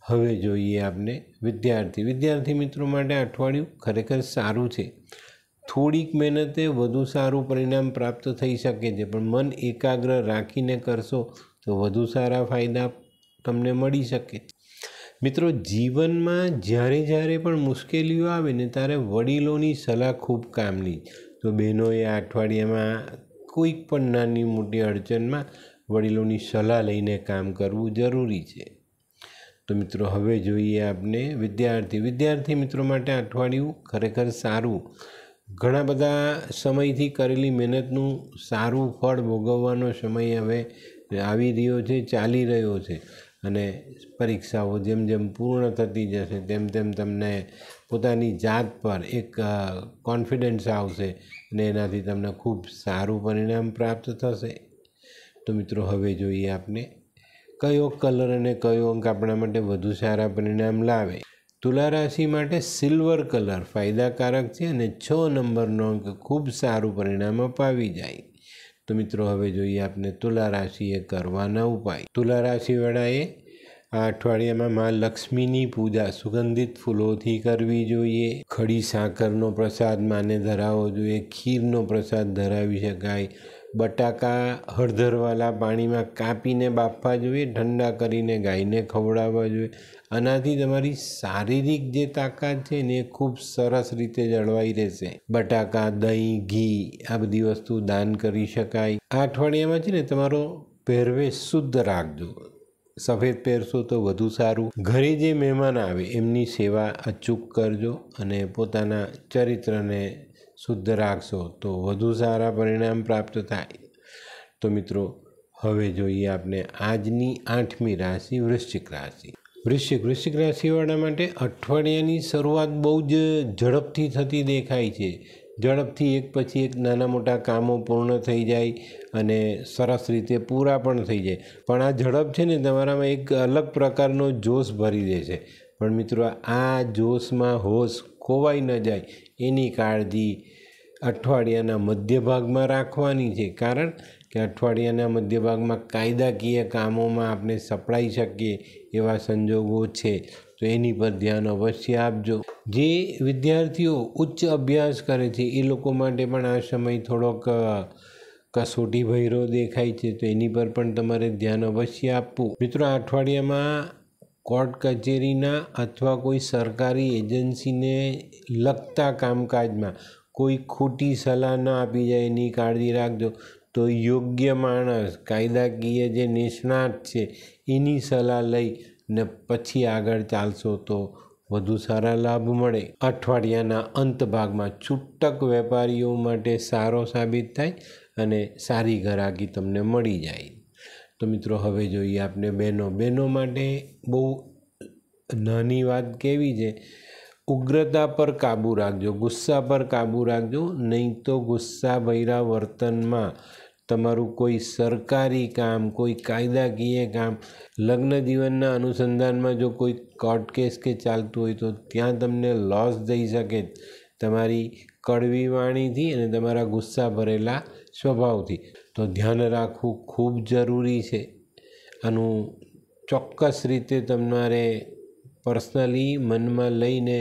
હવે જોઈએ આપને વિદ્યાર્થી વિદ્યાર્થી મિત્રો માટે અઠવાડિયું ખરેખર સારું છે થોડીક મહેનતે વધુ સારું પરિણામ પ્રાપ્ત થઈ શકે છે પણ મન એકાગ્ર રાખીને કરશો તો વધુ સારા ફાયદા તમને મળી શકે મિત્રો જીવનમાં જ્યારે જ્યારે પણ મુશ્કેલીઓ આવે ને ત્યારે વડીલોની સલાહ ખૂબ કામની તો બહેનોએ અઠવાડિયામાં કોઈક પણ નાની મોટી અડચણમાં વડીલોની સલાહ લઈને કામ કરવું જરૂરી છે તો મિત્રો હવે જોઈએ આપને વિદ્યાર્થી વિદ્યાર્થી મિત્રો માટે અઠવાડિયું ખરેખર સારું ઘણા બધા સમયથી કરેલી મહેનતનું સારું ફળ ભોગવવાનો સમય હવે આવી રહ્યો છે ચાલી રહ્યો છે અને પરીક્ષાઓ જેમ જેમ પૂર્ણ થતી જશે તેમ તેમ તમને પોતાની જાત પર એક કોન્ફિડન્સ આવશે અને એનાથી તમને ખૂબ સારું પરિણામ પ્રાપ્ત થશે તો મિત્રો હવે જોઈએ આપને કયો કલર અને કયો અંક આપણા માટે વધુ સારા પરિણામ લાવે તુલા રાશિ માટે સિલ્વર કલર ફાયદાકારક છે અને છ નંબરનો અંક ખૂબ સારું પરિણામ અપાવી જાય તો મિત્રો હવે જોઈએ આપને તુલા રાશિએ કરવાના ઉપાય તુલા રાશિવાળાએ આ અઠવાડિયામાં મા લક્ષ્મીની પૂજા સુગંધિત ફૂલોથી કરવી જોઈએ ખડી સાકરનો પ્રસાદ માને ધરાવવો જોઈએ ખીરનો પ્રસાદ ધરાવી શકાય બટાકા હળદરવાળા પાણીમાં કાપીને બાફવા જોઈએ ઠંડા કરીને ગાયને ખવડાવવા જોઈએ આનાથી તમારી શારીરિક જે તાકાત છે ને એ ખૂબ સરસ રીતે જળવાઈ રહેશે બટાકા દહીં ઘી આ બધી વસ્તુ દાન કરી શકાય આ અઠવાડિયામાં છે ને તમારો પહેરવેશ શુદ્ધ રાખજો સફેદ પહેરશો તો વધુ સારું ઘરે જે મહેમાન આવે એમની સેવા અચૂક કરજો અને પોતાના ચરિત્રને શુદ્ધ રાખશો તો વધુ સારા પરિણામ પ્રાપ્ત થાય તો મિત્રો હવે જોઈએ આપને આજની આઠમી રાશિ વૃશ્ચિક રાશિ વૃશ્ચિક વૃશ્ચિક રાશિવાળા માટે અઠવાડિયાની શરૂઆત બહુ જ ઝડપથી થતી દેખાય છે ઝડપથી એક પછી એક નાના મોટા કામો પૂર્ણ થઈ જાય અને સરસ રીતે પૂરા પણ થઈ જાય પણ આ ઝડપ છે ને તમારામાં એક અલગ પ્રકારનો જોશ ભરી દે છે પણ મિત્રો આ જોશમાં હોશ ખોવાઈ ન જાય એની કાળજી અઠવાડિયાના મધ્ય ભાગમાં રાખવાની છે કારણ કે અઠવાડિયાના મધ્યભાગમાં કાયદાકીય કામોમાં આપણે સપડાઈ શકીએ એવા સંજોગો છે તો એની પર ધ્યાન અવશ્ય આપજો જે વિદ્યાર્થીઓ ઉચ્ચ અભ્યાસ કરે છે એ લોકો માટે પણ આ સમય થોડોક કસોટી ભૈરો દેખાય છે તો એની પર પણ તમારે ધ્યાન અવશ્ય આપવું મિત્રો અઠવાડિયામાં કોર્ટ કચેરીના અથવા કોઈ સરકારી એજન્સીને લગતા કામકાજમાં કોઈ ખોટી સલાહ ન આપી જાય એની કાળજી રાખજો તો યોગ્ય માણસ કાયદાકીય જે નિષ્ણાત છે એની સલાહ લઈ ને પછી આગળ ચાલશો તો વધુ સારા લાભ મળે અઠવાડિયાના અંત ભાગમાં છૂટક વેપારીઓ માટે સારો સાબિત થાય અને સારી ઘરાકી તમને મળી જાય તો મિત્રો હવે જોઈએ આપણે બહેનો બહેનો માટે બહુ નાની વાત કેવી છે ઉગ્રતા પર કાબૂ રાખજો ગુસ્સા પર કાબૂ રાખજો નહીં તો ગુસ્સા ભૈરા વર્તનમાં તમારું કોઈ સરકારી કામ કોઈ કાયદાકીય કામ લગ્ન જીવનના અનુસંધાનમાં જો કોઈ કોર્ટ કેસ કે ચાલતું હોય તો ત્યાં તમને લોસ દઈ શકે તમારી કડવી વાણીથી અને તમારા ગુસ્સા ભરેલા સ્વભાવથી તો ધ્યાન રાખવું ખૂબ જરૂરી છે આનું ચોક્કસ રીતે તમારે પર્સનલી મનમાં લઈને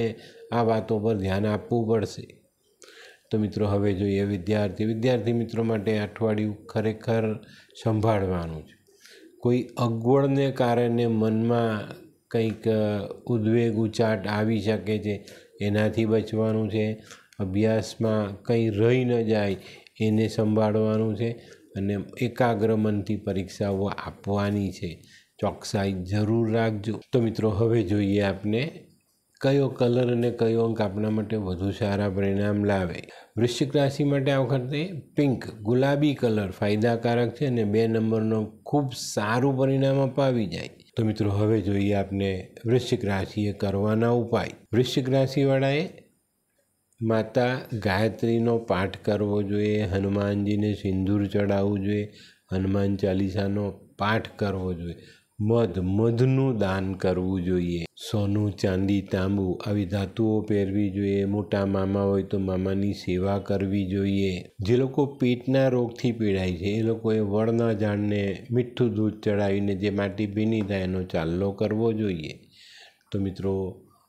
આ વાતો પર ધ્યાન આપવું પડશે તો મિત્રો હવે જોઈએ વિદ્યાર્થી વિદ્યાર્થી મિત્રો માટે અઠવાડિયું ખરેખર સંભાળવાનું છે કોઈ અગવડને કારણે મનમાં કંઈક ઉદ્વેગ ઉચાટ આવી શકે છે એનાથી બચવાનું છે અભ્યાસમાં કંઈ રહી ન જાય એને સંભાળવાનું છે અને એકાગ્ર મનથી પરીક્ષાઓ આપવાની છે ચોકસાઈ જરૂર રાખજો તો મિત્રો હવે જોઈએ આપને કયો કલર અને કયો અંક આપણા માટે વધુ સારા પરિણામ લાવે વૃશ્ચિક રાશિ માટે આ વખતે પિંક ગુલાબી કલર ફાયદાકારક છે અને બે નંબરનો ખૂબ સારું પરિણામ અપાવી જાય તો મિત્રો હવે જોઈએ આપને વૃશ્ચિક રાશિએ કરવાના ઉપાય વૃશ્ચિક રાશિવાળાએ માતા ગાયત્રીનો પાઠ કરવો જોઈએ હનુમાનજીને સિંદૂર ચડાવવું જોઈએ હનુમાન ચાલીસાનો પાઠ કરવો જોઈએ મધ મધનું દાન કરવું જોઈએ સોનું ચાંદી તાંબુ આવી ધાતુઓ પહેરવી જોઈએ મોટા મામા હોય તો મામાની સેવા કરવી જોઈએ જે લોકો પેટના રોગથી પીડાય છે એ લોકોએ વળના ઝાડને મીઠું દૂધ ચડાવીને જે માટી ભીની થાય એનો ચાલ્લો કરવો જોઈએ તો મિત્રો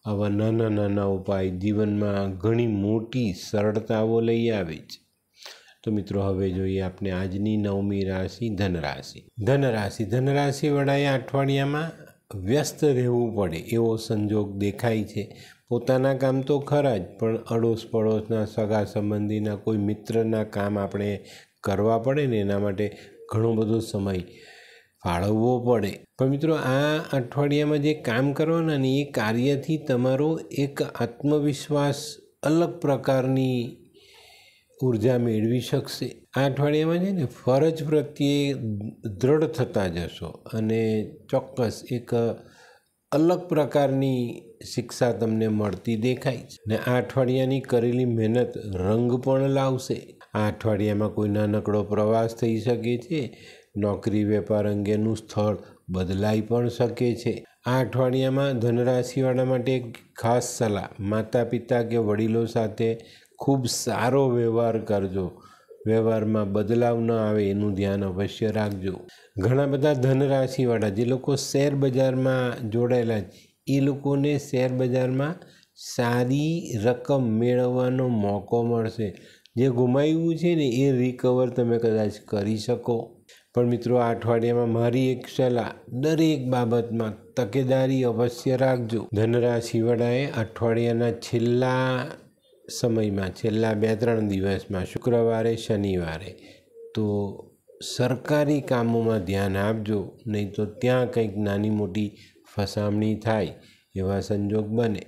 આવા નાના નાના ઉપાય જીવનમાં ઘણી મોટી સરળતાઓ લઈ આવે છે તો મિત્રો હવે જોઈએ આપણે આજની નવમી રાશિ ધનરાશિ ધનરાશિ ધનરાશિ વડાએ અઠવાડિયામાં વ્યસ્ત રહેવું પડે એવો સંજોગ દેખાય છે પોતાના કામ તો ખરા જ પણ અડોશ પડોશના સગા સંબંધીના કોઈ મિત્રના કામ આપણે કરવા પડે ને એના માટે ઘણો બધો સમય ફાળવવો પડે પણ મિત્રો આ અઠવાડિયામાં જે કામ કરવાના ને એ કાર્યથી તમારો એક આત્મવિશ્વાસ અલગ પ્રકારની ઉર્જા મેળવી શકશે આ અઠવાડિયામાં છે ને ફરજ પ્રત્યે દ્રઢ થતા જશો અને ચોક્કસ એક અલગ પ્રકારની શિક્ષા તમને મળતી દેખાય છે ને આ અઠવાડિયાની કરેલી મહેનત રંગ પણ લાવશે આ અઠવાડિયામાં કોઈ નાનકડો પ્રવાસ થઈ શકે છે નોકરી વેપાર અંગેનું સ્થળ બદલાઈ પણ શકે છે આ અઠવાડિયામાં ધનરાશિવાળા માટે એક ખાસ સલાહ માતા પિતા કે વડીલો સાથે ખૂબ સારો વ્યવહાર કરજો વ્યવહારમાં બદલાવ ન આવે એનું ધ્યાન અવશ્ય રાખજો ઘણા બધા ધનરાશિવાળા જે લોકો શેર બજારમાં જોડાયેલા એ લોકોને શેર બજારમાં સારી રકમ મેળવવાનો મોકો મળશે જે ગુમાવ્યું છે ને એ રિકવર તમે કદાચ કરી શકો પણ મિત્રો આ અઠવાડિયામાં મારી એક સલાહ દરેક બાબતમાં તકેદારી અવશ્ય રાખજો ધનરાશિવાળાએ અઠવાડિયાના છેલ્લા સમયમાં છેલ્લા બે ત્રણ દિવસમાં શુક્રવારે શનિવારે તો સરકારી કામોમાં ધ્યાન આપજો નહીં તો ત્યાં કંઈક નાની મોટી ફસામણી થાય એવા સંજોગ બને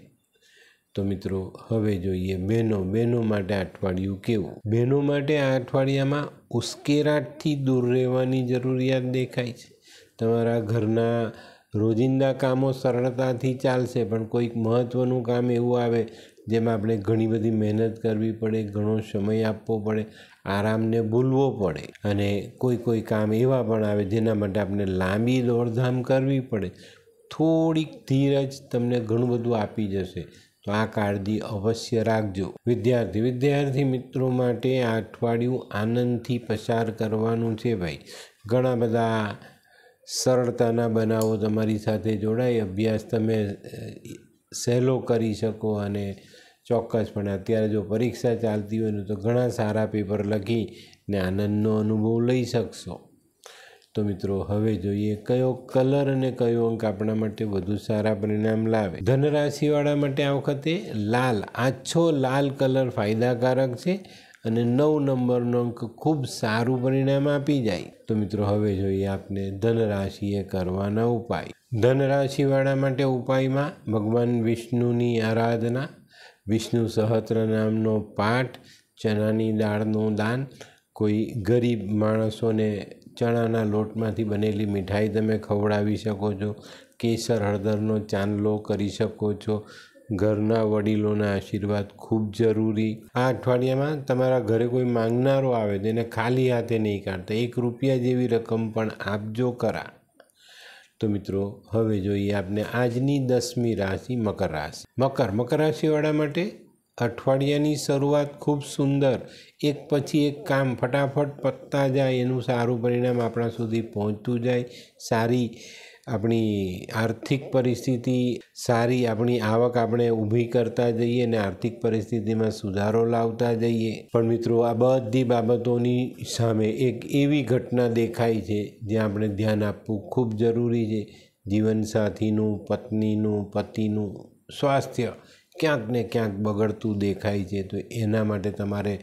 તો મિત્રો હવે જોઈએ બહેનો બહેનો માટે અઠવાડિયું કેવું બહેનો માટે આ અઠવાડિયામાં ઉશ્કેરાટથી દૂર રહેવાની જરૂરિયાત દેખાય છે તમારા ઘરના રોજિંદા કામો સરળતાથી ચાલશે પણ કોઈક મહત્ત્વનું કામ એવું આવે જેમાં આપણે ઘણી બધી મહેનત કરવી પડે ઘણો સમય આપવો પડે આરામને ભૂલવો પડે અને કોઈ કોઈ કામ એવા પણ આવે જેના માટે આપણે લાંબી દોડધામ કરવી પડે થોડીક ધીરજ તમને ઘણું બધું આપી જશે તો આ કાળજી અવશ્ય રાખજો વિદ્યાર્થી વિદ્યાર્થી મિત્રો માટે આ અઠવાડિયું આનંદથી પસાર કરવાનું છે ભાઈ ઘણા બધા સરળતાના બનાવો તમારી સાથે જોડાય અભ્યાસ તમે સહેલો કરી શકો અને ચોક્કસપણે અત્યારે જો પરીક્ષા ચાલતી હોય ને તો ઘણા સારા પેપર લખીને આનંદનો અનુભવ લઈ શકશો તો મિત્રો હવે જોઈએ કયો કલર અને કયો અંક આપણા માટે વધુ સારા પરિણામ લાવે ધનરાશિવાળા માટે આ વખતે લાલ આછો લાલ કલર ફાયદાકારક છે અને નવ નંબરનો અંક ખૂબ સારું પરિણામ આપી જાય તો મિત્રો હવે જોઈએ આપને ધનરાશિએ કરવાના ઉપાય ધનરાશિવાળા માટે ઉપાયમાં ભગવાન વિષ્ણુની આરાધના વિષ્ણુ સહસ્ત્ર નામનો પાઠ ચણાની દાળનું દાન કોઈ ગરીબ માણસોને ચણાના લોટમાંથી બનેલી મીઠાઈ તમે ખવડાવી શકો છો કેસર હળદરનો ચાંદલો કરી શકો છો ઘરના વડીલોના આશીર્વાદ ખૂબ જરૂરી આ અઠવાડિયામાં તમારા ઘરે કોઈ માંગનારો આવે તેને ખાલી હાથે નહીં કાઢતા એક રૂપિયા જેવી રકમ પણ આપજો કરા તો મિત્રો હવે જોઈએ આપને આજની દસમી રાશિ મકર રાશિ મકર મકર રાશિવાળા માટે અઠવાડિયાની શરૂઆત ખૂબ સુંદર એક પછી એક કામ ફટાફટ પતતા જાય એનું સારું પરિણામ આપણા સુધી પહોંચતું જાય સારી આપણી આર્થિક પરિસ્થિતિ સારી આપણી આવક આપણે ઊભી કરતા જઈએ અને આર્થિક પરિસ્થિતિમાં સુધારો લાવતા જઈએ પણ મિત્રો આ બધી બાબતોની સામે એક એવી ઘટના દેખાય છે જ્યાં આપણે ધ્યાન આપવું ખૂબ જરૂરી છે જીવનસાથીનું પત્નીનું પતિનું સ્વાસ્થ્ય ક્યાંક ને ક્યાંક બગડતું દેખાય છે તો એના માટે તમારે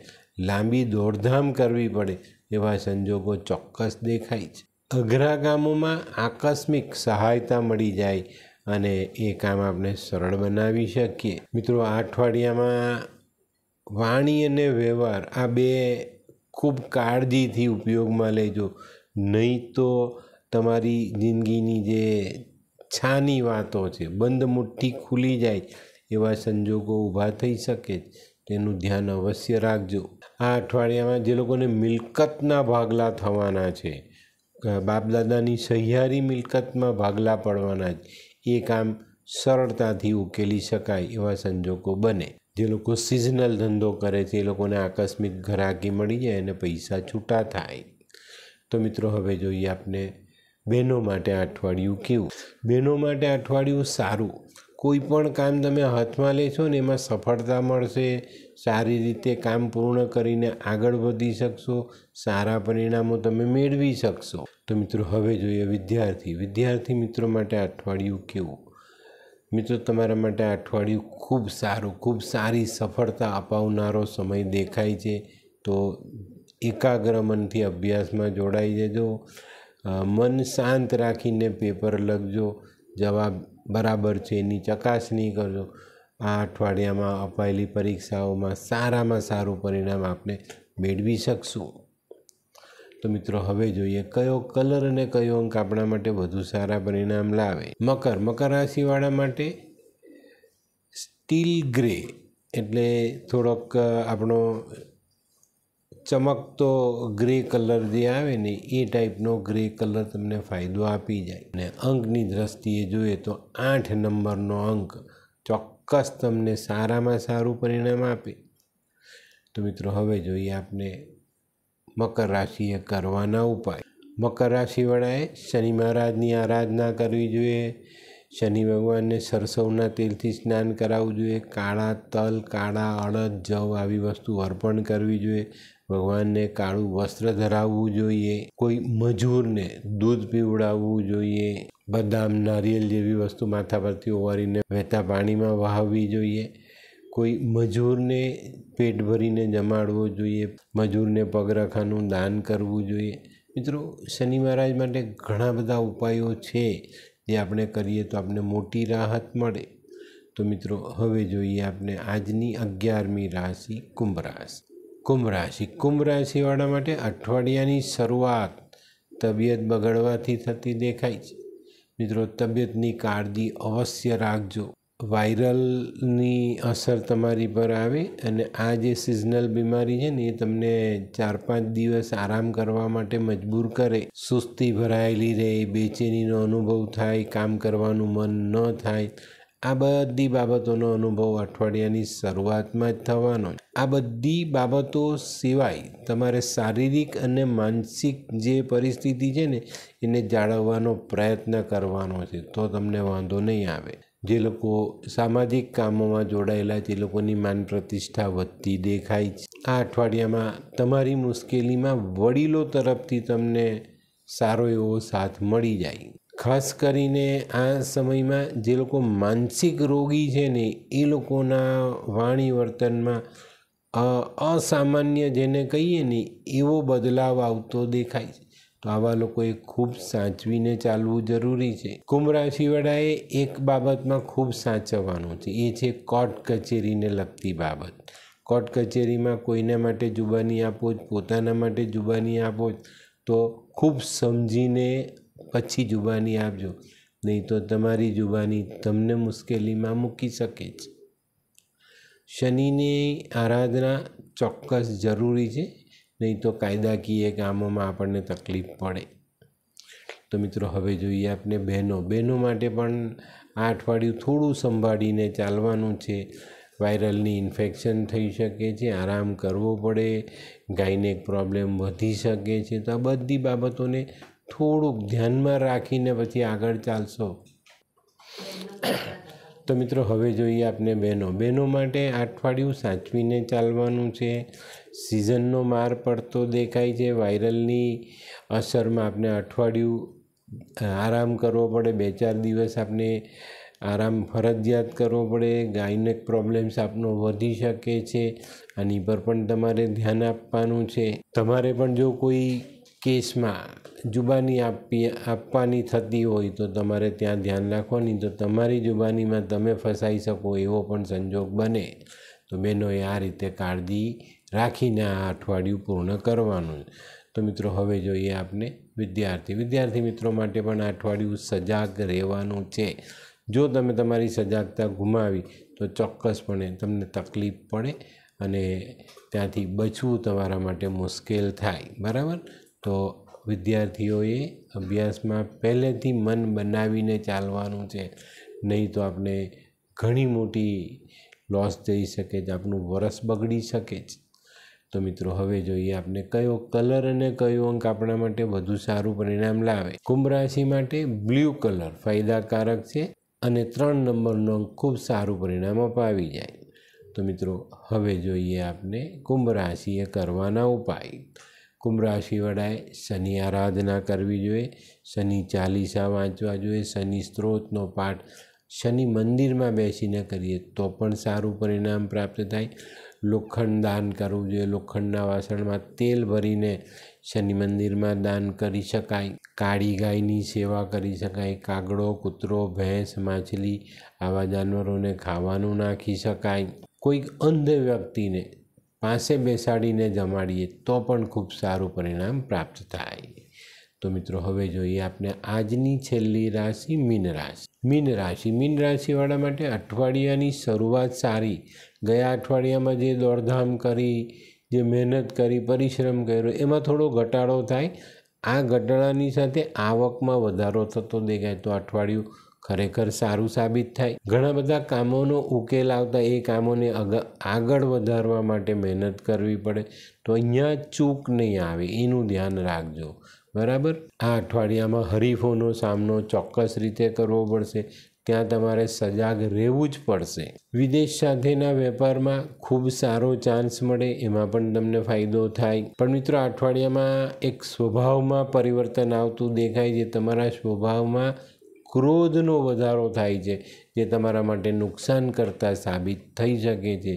લાંબી દોડધામ કરવી પડે એવા સંજોગો ચોક્કસ દેખાય છે અઘરા ગામોમાં આકસ્મિક સહાયતા મળી જાય અને એ કામ આપણે સરળ બનાવી શકીએ મિત્રો આ અઠવાડિયામાં વાણી અને વ્યવહાર આ બે ખૂબ કાળજીથી ઉપયોગમાં લેજો નહીં તો તમારી જિંદગીની જે છાની વાતો છે બંધ મુઠ્ઠી ખુલી જાય એવા સંજોગો ઊભા થઈ શકે તેનું ધ્યાન અવશ્ય રાખજો આ અઠવાડિયામાં જે લોકોને મિલકતના ભાગલા થવાના છે બાપદાદાની સહિયારી મિલકતમાં ભાગલા પડવાના જ એ કામ સરળતાથી ઉકેલી શકાય એવા સંજોગો બને જે લોકો સિઝનલ ધંધો કરે છે એ લોકોને આકસ્મિક ઘરાકી મળી જાય અને પૈસા છૂટા થાય તો મિત્રો હવે જોઈએ આપને બહેનો માટે અઠવાડિયું કેવું બહેનો માટે અઠવાડિયું સારું કોઈ પણ કામ તમે હાથમાં લેશો ને એમાં સફળતા મળશે સારી રીતે કામ પૂર્ણ કરીને આગળ વધી શકશો સારા પરિણામો તમે મેળવી શકશો તો મિત્રો હવે જોઈએ વિદ્યાર્થી વિદ્યાર્થી મિત્રો માટે અઠવાડિયું કેવું મિત્રો તમારા માટે અઠવાડિયું ખૂબ સારું ખૂબ સારી સફળતા અપાવનારો સમય દેખાય છે તો એકાગ્ર મનથી અભ્યાસમાં જોડાઈ જજો મન શાંત રાખીને પેપર લખજો જવાબ બરાબર છે એની ચકાસણી કરજો આ અઠવાડિયામાં અપાયેલી પરીક્ષાઓમાં સારામાં સારું પરિણામ આપણે મેળવી શકશું તો મિત્રો હવે જોઈએ કયો કલર અને કયો અંક આપણા માટે વધુ સારા પરિણામ લાવે મકર મકર રાશિવાળા માટે સ્ટીલ ગ્રે એટલે થોડોક આપણો ચમકતો ગ્રે કલર જે આવે ને એ ટાઈપનો ગ્રે કલર તમને ફાયદો આપી જાય અને અંકની દ્રષ્ટિએ જોઈએ તો આઠ નંબરનો અંક ચોક્કસ તમને સારામાં સારું પરિણામ આપે તો મિત્રો હવે જોઈએ આપણે મકર રાશિએ કરવાના ઉપાય મકર રાશિવાળાએ શનિ મહારાજની આરાધના કરવી જોઈએ શનિ ભગવાનને સરસવના તેલથી સ્નાન કરાવવું જોઈએ કાળા તલ કાળા અડદ જવ આવી વસ્તુ અર્પણ કરવી જોઈએ ભગવાનને કાળું વસ્ત્ર ધરાવવું જોઈએ કોઈ મજૂરને દૂધ પીવડાવવું જોઈએ બદામ નારિયેલ જેવી વસ્તુ માથા પરથી ઓવારીને વહેતા પાણીમાં વહાવવી જોઈએ કોઈ મજૂરને પેટ ભરીને જમાડવો જોઈએ મજૂરને પગરખાનું દાન કરવું જોઈએ મિત્રો શનિ મહારાજ માટે ઘણા બધા ઉપાયો છે જે આપણે કરીએ તો આપણે મોટી રાહત મળે તો મિત્રો હવે જોઈએ આપણે આજની અગિયારમી રાશિ કુંભ રાશિ કુંભ રાશિ કુંભ રાશિવાળા માટે અઠવાડિયાની શરૂઆત તબિયત બગડવાથી થતી દેખાય છે મિત્રો તબિયતની કાળજી અવશ્ય રાખજો વાયરલની અસર તમારી પર આવે અને આ જે સિઝનલ બીમારી છે ને એ તમને ચાર પાંચ દિવસ આરામ કરવા માટે મજબૂર કરે સુસ્તી ભરાયેલી રહે બેચેનીનો અનુભવ થાય કામ કરવાનું મન ન થાય આ બધી બાબતોનો અનુભવ અઠવાડિયાની શરૂઆતમાં જ થવાનો આ બધી બાબતો સિવાય તમારે શારીરિક અને માનસિક જે પરિસ્થિતિ છે ને એને જાળવવાનો પ્રયત્ન કરવાનો છે તો તમને વાંધો નહીં આવે જે લોકો સામાજિક કામોમાં જોડાયેલા છે લોકોની માન પ્રતિષ્ઠા વધતી દેખાય છે આ અઠવાડિયામાં તમારી મુશ્કેલીમાં વડીલો તરફથી તમને સારો એવો સાથ મળી જાય ખાસ કરીને આ સમયમાં જે લોકો માનસિક રોગી છે ને એ લોકોના વાણી વર્તનમાં અસામાન્ય જેને કહીએ ને એવો બદલાવ આવતો દેખાય છે તો આવા લોકોએ ખૂબ સાચવીને ચાલવું જરૂરી છે કુંભ રાશિવાળાએ એક બાબતમાં ખૂબ સાચવવાનું છે એ છે કોર્ટ કચેરીને લગતી બાબત કોર્ટ કચેરીમાં કોઈના માટે જુબાની આપો જ પોતાના માટે જુબાની આપો તો ખૂબ સમજીને પછી જુબાની આપજો નહીં તો તમારી જુબાની તમને મુશ્કેલીમાં મૂકી શકે છે શનિની આરાધના ચોક્કસ જરૂરી છે નહીં તો કાયદાકીય કામોમાં આપણને તકલીફ પડે તો મિત્રો હવે જોઈએ આપણે બહેનો બહેનો માટે પણ આ અઠવાડિયું થોડું સંભાળીને ચાલવાનું છે વાયરલની ઇન્ફેક્શન થઈ શકે છે આરામ કરવો પડે ગાયનેક પ્રોબ્લેમ વધી શકે છે તો આ બધી બાબતોને થોડુંક ધ્યાનમાં રાખીને પછી આગળ ચાલશો તો મિત્રો હવે જોઈએ આપણે બહેનો બહેનો માટે અઠવાડિયું સાચવીને ચાલવાનું છે સિઝનનો માર પડતો દેખાય છે વાયરલની અસરમાં આપણે અઠવાડિયું આરામ કરવો પડે બે ચાર દિવસ આપણે આરામ ફરજિયાત કરવો પડે ગાયનેક પ્રોબ્લેમ્સ આપનો વધી શકે છે આની પર પણ તમારે ધ્યાન આપવાનું છે તમારે પણ જો કોઈ કેસમાં જુબાની આપવી આપવાની થતી હોય તો તમારે ત્યાં ધ્યાન રાખવાની તો તમારી જુબાનીમાં તમે ફસાઈ શકો એવો પણ સંજોગ બને તો બહેનોએ આ રીતે કાળજી રાખીને આ અઠવાડિયું પૂર્ણ કરવાનું તો મિત્રો હવે જોઈએ આપને વિદ્યાર્થી વિદ્યાર્થી મિત્રો માટે પણ આ અઠવાડિયું સજાગ રહેવાનું છે જો તમે તમારી સજાગતા ગુમાવી તો ચોક્કસપણે તમને તકલીફ પડે અને ત્યાંથી બચવું તમારા માટે મુશ્કેલ થાય બરાબર તો વિદ્યાર્થીઓએ અભ્યાસમાં પહેલેથી મન બનાવીને ચાલવાનું છે નહીં તો આપણે ઘણી મોટી લોસ જઈ શકે છે આપણું વરસ બગડી શકે છે તો મિત્રો હવે જોઈએ આપને કયો કલર અને કયો અંક આપણા માટે વધુ સારું પરિણામ લાવે કુંભ રાશિ માટે બ્લુ કલર ફાયદાકારક છે અને ત્રણ નંબરનો અંક ખૂબ સારું પરિણામ અપાવી જાય તો મિત્રો હવે જોઈએ આપણે કુંભ રાશિએ કરવાના ઉપાય કુંભ રાશિ વડાએ શનિ આરાધના કરવી જોઈએ શનિ ચાલીસા વાંચવા જોઈએ શનિ સ્ત્રોતનો પાઠ શનિ મંદિરમાં બેસીને કરીએ તો પણ સારું પરિણામ પ્રાપ્ત થાય લોખંડ દાન કરવું જોઈએ લોખંડના વાસણમાં તેલ ભરીને શનિ મંદિરમાં દાન કરી શકાય કાળી ગાયની સેવા કરી શકાય કાગડો કૂતરો ભેંસ માછલી આવા જાનવરોને ખાવાનું નાખી શકાય કોઈક અંધ વ્યક્તિને પાસે બેસાડીને જમાડીએ તો પણ ખૂબ સારું પરિણામ પ્રાપ્ત થાય તો મિત્રો હવે જોઈએ આપણે આજની છેલ્લી રાશિ મીન રાશિ મીન રાશિ મીન રાશિવાળા માટે અઠવાડિયાની શરૂઆત સારી ગયા અઠવાડિયામાં જે દોડધામ કરી જે મહેનત કરી પરિશ્રમ કર્યો એમાં થોડો ઘટાડો થાય આ ઘટાડાની સાથે આવકમાં વધારો થતો દેખાય તો અઠવાડિયું ખરેખર સારું સાબિત થાય ઘણા બધા કામોનો ઉકેલ આવતા એ કામોને આગળ વધારવા માટે મહેનત કરવી પડે તો અહીંયા ચૂક નહીં આવે એનું ધ્યાન રાખજો બરાબર આ અઠવાડિયામાં હરીફોનો સામનો ચોક્કસ રીતે કરવો પડશે ત્યાં તમારે સજાગ રહેવું જ પડશે વિદેશ સાથેના વેપારમાં ખૂબ સારો ચાન્સ મળે એમાં પણ તમને ફાયદો થાય પણ મિત્રો અઠવાડિયામાં એક સ્વભાવમાં પરિવર્તન આવતું દેખાય છે તમારા સ્વભાવમાં ક્રોધનો વધારો થાય છે જે તમારા માટે નુકસાન કરતા સાબિત થઈ શકે છે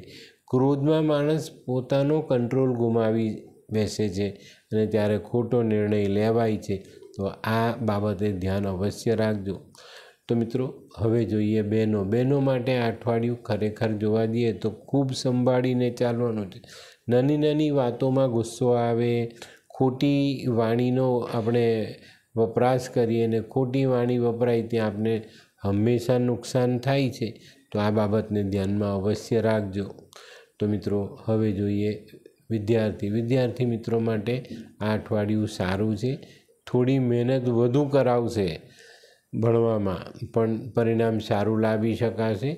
ક્રોધમાં માણસ પોતાનો કંટ્રોલ ગુમાવી બેસે છે અને ત્યારે ખોટો નિર્ણય લેવાય છે તો આ બાબતે ધ્યાન અવશ્ય રાખજો તો મિત્રો હવે જોઈએ બહેનો બહેનો માટે અઠવાડિયું ખરેખર જોવા દઈએ તો ખૂબ સંભાળીને ચાલવાનું છે નાની નાની વાતોમાં ગુસ્સો આવે ખોટી વાણીનો આપણે વપરાશ કરીએ અને ખોટી વાણી વપરાય ત્યાં આપને હંમેશા નુકસાન થાય છે તો આ બાબતને ધ્યાનમાં અવશ્ય રાખજો તો મિત્રો હવે જોઈએ વિદ્યાર્થી વિદ્યાર્થી મિત્રો માટે આ અઠવાડિયું સારું છે થોડી મહેનત વધુ કરાવશે ભણવામાં પણ પરિણામ સારું લાવી શકાશે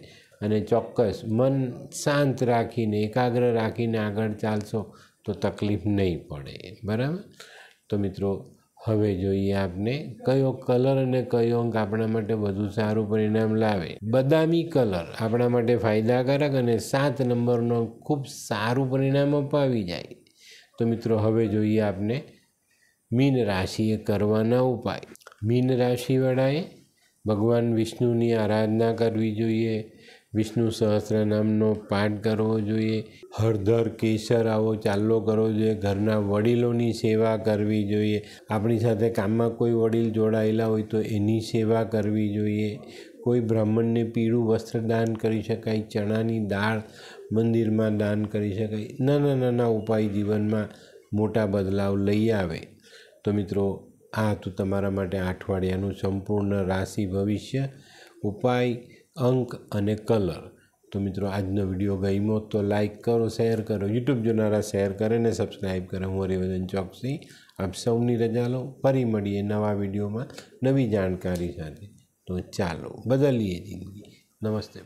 અને ચોક્કસ મન શાંત રાખીને એકાગ્ર રાખીને આગળ ચાલશો તો તકલીફ નહીં પડે બરાબર તો મિત્રો હવે જોઈએ આપને કયો કલર અને કયો અંક આપણા માટે વધુ સારું પરિણામ લાવે બદામી કલર આપણા માટે ફાયદાકારક અને સાત નંબરનો ખૂબ સારું પરિણામ અપાવી જાય તો મિત્રો હવે જોઈએ આપને મીન રાશિએ કરવાના ઉપાય મીન રાશિવાળાએ ભગવાન વિષ્ણુની આરાધના કરવી જોઈએ વિષ્ણુ સહસ્ર નામનો પાઠ કરવો જોઈએ હળદર કેસર આવો ચાલ્લો કરવો જોઈએ ઘરના વડીલોની સેવા કરવી જોઈએ આપણી સાથે કામમાં કોઈ વડીલ જોડાયેલા હોય તો એની સેવા કરવી જોઈએ કોઈ બ્રાહ્મણને પીળું વસ્ત્ર દાન કરી શકાય ચણાની દાળ મંદિરમાં દાન કરી શકાય નાના નાના ઉપાય જીવનમાં મોટા બદલાવ લઈ આવે તો મિત્રો આ હતું તમારા માટે અઠવાડિયાનું સંપૂર્ણ રાશિ ભવિષ્ય ઉપાય અંક અને કલર તો મિત્રો આજનો વિડીયો ગમ્યો તો લાઇક કરો શેર કરો યુટ્યુબ જોનારા શેર કરે ને સબસ્ક્રાઈબ કરે હું હરિવર્ધન ચોકસી આપ સૌની રજા લો ફરી મળીએ નવા વિડીયોમાં નવી જાણકારી સાથે તો ચાલો બદલીએ જિંદગી નમસ્તે